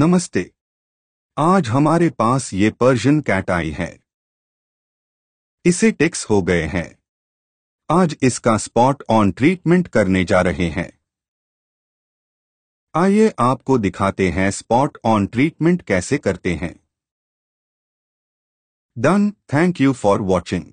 नमस्ते आज हमारे पास ये पर्शियन कैट आई है इसे टिक्स हो गए हैं आज इसका स्पॉट ऑन ट्रीटमेंट करने जा रहे हैं आइए आपको दिखाते हैं स्पॉट ऑन ट्रीटमेंट कैसे करते हैं done thank you for watching